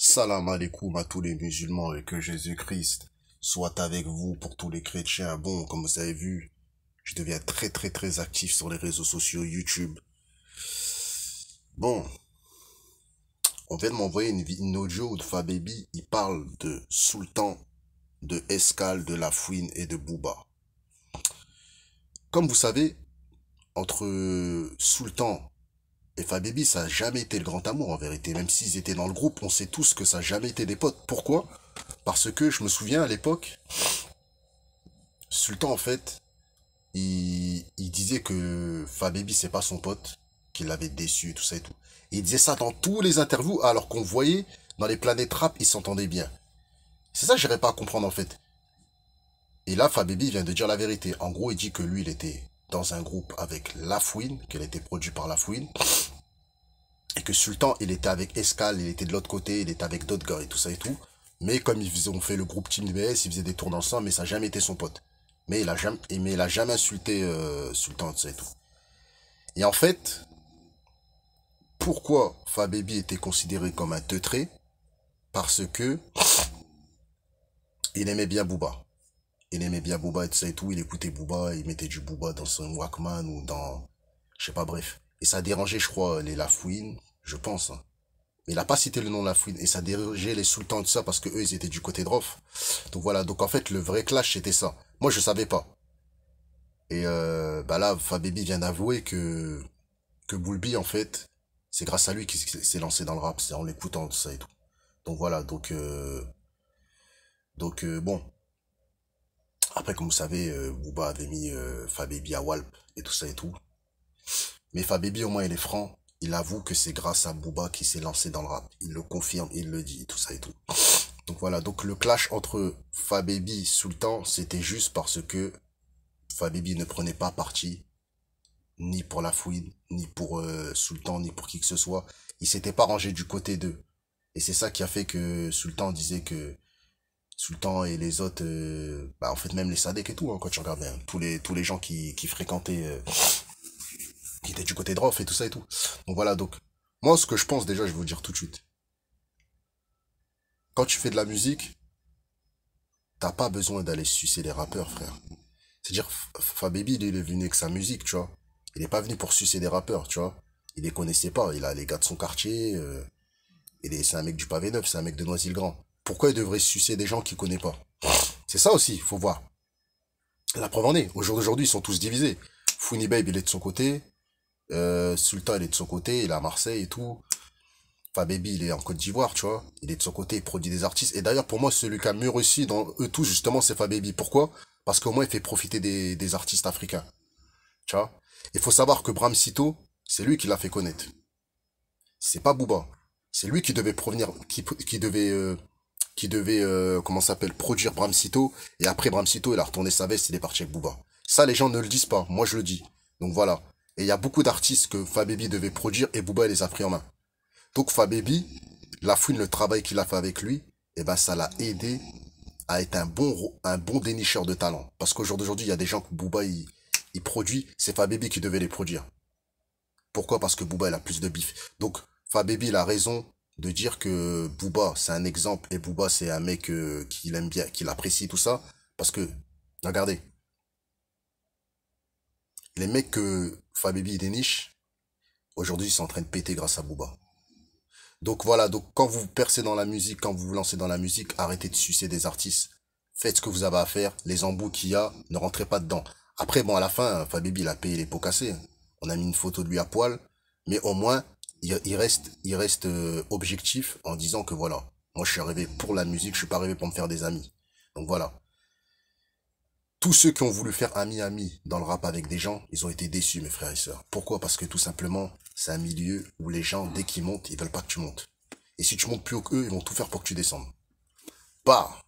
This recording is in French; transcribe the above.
Salam alaikum à tous les musulmans et que Jésus-Christ soit avec vous pour tous les chrétiens. Bon, comme vous avez vu, je deviens très très très actif sur les réseaux sociaux YouTube. Bon, on vient de m'envoyer une, vidéo audio de Fabébi, il parle de Sultan, de Escal, de La Fouine et de Bouba. Comme vous savez, entre Sultan et Fabébi, ça n'a jamais été le grand amour en vérité. Même s'ils étaient dans le groupe, on sait tous que ça n'a jamais été des potes. Pourquoi Parce que je me souviens à l'époque, Sultan en fait, il, disait que Fabébi c'est pas son pote, qu'il l'avait déçu, tout ça et tout. il disait ça dans tous les interviews, alors qu'on voyait dans les planètes rap, ils s'entendaient bien. C'est ça que j'arrive pas à comprendre en fait. Et là, Fabébi vient de dire la vérité. En gros, il dit que lui, il était dans un groupe avec La Fouine, qu'elle était produite par Fouine et que Sultan, il était avec Escal, il était de l'autre côté, il était avec d'autres gars et tout ça et tout. Mais comme ils ont fait le groupe Team DBS, ils faisaient des tours ensemble, mais ça n'a jamais été son pote. Mais il a jamais, il jamais insulté euh, Sultan Sultan, tout ça et tout. Et en fait, pourquoi Fabébi était considéré comme un teutré Parce que il aimait bien Booba. Il aimait bien Booba et tout ça et tout. Il écoutait Booba, il mettait du Booba dans son Walkman ou dans... Je sais pas, bref. Et ça dérangeait je crois, les Lafouine, je pense. Hein. Mais il n'a pas cité le nom de Fouine Et ça dérangeait les Sultans de tout ça parce que eux, ils étaient du côté de Rof. Donc voilà, donc en fait, le vrai clash, c'était ça. Moi, je savais pas. Et euh, bah là, Fabébi vient d'avouer que que Bulbi en fait, c'est grâce à lui qu'il s'est lancé dans le rap. C'est en l'écoutant, tout ça et tout. Donc voilà, donc... Euh, donc euh, bon, après, comme vous savez, euh, Bouba avait mis euh, Fabébi à Walp et tout ça et tout. Mais Fabébi, au moins, il est franc. Il avoue que c'est grâce à Booba qui s'est lancé dans le rap. Il le confirme, il le dit, tout ça et tout. Donc voilà, donc le clash entre Fabébi et Sultan, c'était juste parce que Fabébi ne prenait pas parti ni pour la fouine, ni pour euh, Sultan, ni pour qui que ce soit. Il s'était pas rangé du côté d'eux. Et c'est ça qui a fait que Sultan disait que Sultan et les autres, euh, bah en fait même les Sadek et tout, hein, quand tu regardes hein, tous les, tous les gens qui, qui fréquentaient euh, il était du côté de et tout ça et tout. Donc voilà, donc moi ce que je pense déjà, je vais vous dire tout de suite. Quand tu fais de la musique, t'as pas besoin d'aller sucer les rappeurs, frère. C'est-à-dire, Fababy, il est venu avec sa musique, tu vois. Il est pas venu pour sucer des rappeurs, tu vois. Il les connaissait pas. Il a les gars de son quartier. Euh, c'est un mec du pavé neuf, c'est un mec de noisy grand Pourquoi il devrait sucer des gens qu'il connaît pas C'est ça aussi, faut voir. La preuve en est. Au jour ils sont tous divisés. Funny Babe, il est de son côté. Euh, Sultan, il est de son côté, il est à Marseille et tout. Fabébi il est en Côte d'Ivoire, tu vois. Il est de son côté, il produit des artistes. Et d'ailleurs, pour moi, celui qui a mieux réussi dans eux tous, justement, c'est Fabébi, Pourquoi Parce qu'au moins, il fait profiter des, artistes africains. Tu vois Il faut savoir que Bram Sito, c'est lui qui l'a fait connaître. C'est pas Bouba C'est lui qui devait provenir, qui, devait, qui devait, euh, euh, comment s'appelle, produire Bram Sito. Et après Bram Sito, il a retourné sa veste, il est parti avec Bouba, Ça, les gens ne le disent pas. Moi, je le dis. Donc voilà. Et il y a beaucoup d'artistes que Fabébi devait produire et Booba les a pris en main. Donc Fabébi, la fouine, le travail qu'il a fait avec lui, et eh ben ça l'a aidé à être un bon, un bon dénicheur de talent. Parce qu'aujourd'hui, il y a des gens que Booba il, produit, c'est Fabébi qui devait les produire. Pourquoi Parce que Booba il a plus de bif. Donc Fabébi il a raison de dire que Booba c'est un exemple et Booba c'est un mec euh, qu'il aime bien, qu'il apprécie tout ça. Parce que, regardez, les mecs que Fabibi et niches aujourd'hui, ils sont en train de péter grâce à Booba. Donc voilà, donc quand vous percez dans la musique, quand vous vous lancez dans la musique, arrêtez de sucer des artistes. Faites ce que vous avez à faire. Les embouts qu'il y a, ne rentrez pas dedans. Après, bon, à la fin, Fabibi, il a payé les pots cassés. On a mis une photo de lui à poil. Mais au moins, il, reste, il reste euh, objectif en disant que voilà, moi je suis arrivé pour la musique, je suis pas arrivé pour me faire des amis. Donc voilà tous ceux qui ont voulu faire ami-ami dans le rap avec des gens, ils ont été déçus, mes frères et sœurs. Pourquoi Parce que tout simplement, c'est un milieu où les gens, dès qu'ils montent, ils veulent pas que tu montes. Et si tu montes plus haut qu'eux, ils vont tout faire pour que tu descendes. Bah